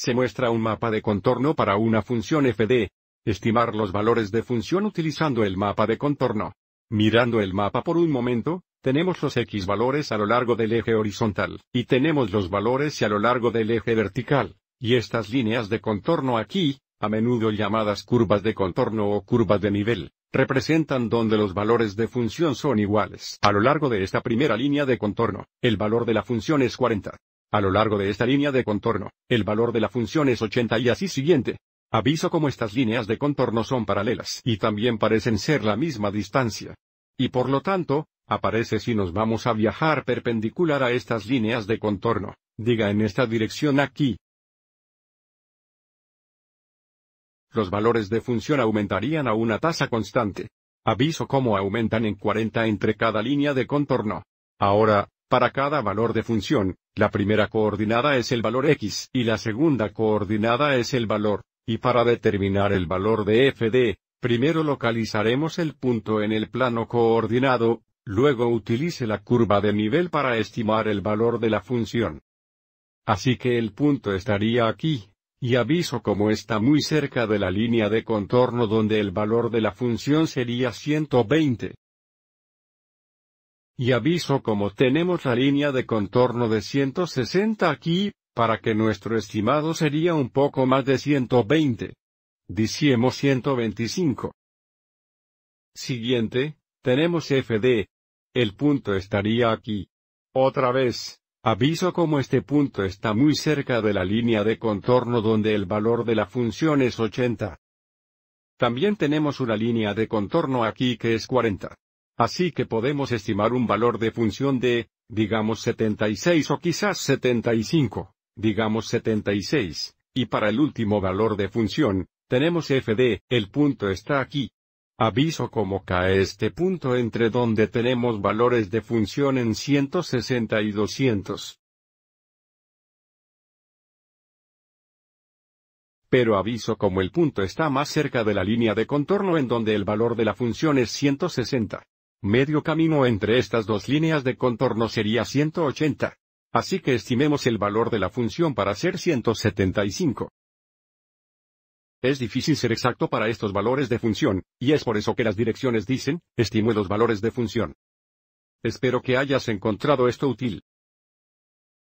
Se muestra un mapa de contorno para una función FD. estimar los valores de función utilizando el mapa de contorno. Mirando el mapa por un momento, tenemos los x valores a lo largo del eje horizontal, y tenemos los valores a lo largo del eje vertical, y estas líneas de contorno aquí, a menudo llamadas curvas de contorno o curvas de nivel, representan donde los valores de función son iguales. A lo largo de esta primera línea de contorno, el valor de la función es 40. A lo largo de esta línea de contorno, el valor de la función es 80 y así siguiente. Aviso como estas líneas de contorno son paralelas y también parecen ser la misma distancia. Y por lo tanto, aparece si nos vamos a viajar perpendicular a estas líneas de contorno, diga en esta dirección aquí. Los valores de función aumentarían a una tasa constante. Aviso cómo aumentan en 40 entre cada línea de contorno. Ahora, para cada valor de función, la primera coordinada es el valor x y la segunda coordinada es el valor, y para determinar el valor de f primero localizaremos el punto en el plano coordinado, luego utilice la curva de nivel para estimar el valor de la función. Así que el punto estaría aquí, y aviso como está muy cerca de la línea de contorno donde el valor de la función sería 120. Y aviso como tenemos la línea de contorno de 160 aquí, para que nuestro estimado sería un poco más de 120. Diciemos 125. Siguiente, tenemos FD. El punto estaría aquí. Otra vez, aviso como este punto está muy cerca de la línea de contorno donde el valor de la función es 80. También tenemos una línea de contorno aquí que es 40. Así que podemos estimar un valor de función de, digamos 76 o quizás 75, digamos 76, y para el último valor de función, tenemos f de, el punto está aquí. Aviso cómo cae este punto entre donde tenemos valores de función en 160 y 200. Pero aviso como el punto está más cerca de la línea de contorno en donde el valor de la función es 160. Medio camino entre estas dos líneas de contorno sería 180. Así que estimemos el valor de la función para ser 175. Es difícil ser exacto para estos valores de función, y es por eso que las direcciones dicen, estimue los valores de función. Espero que hayas encontrado esto útil.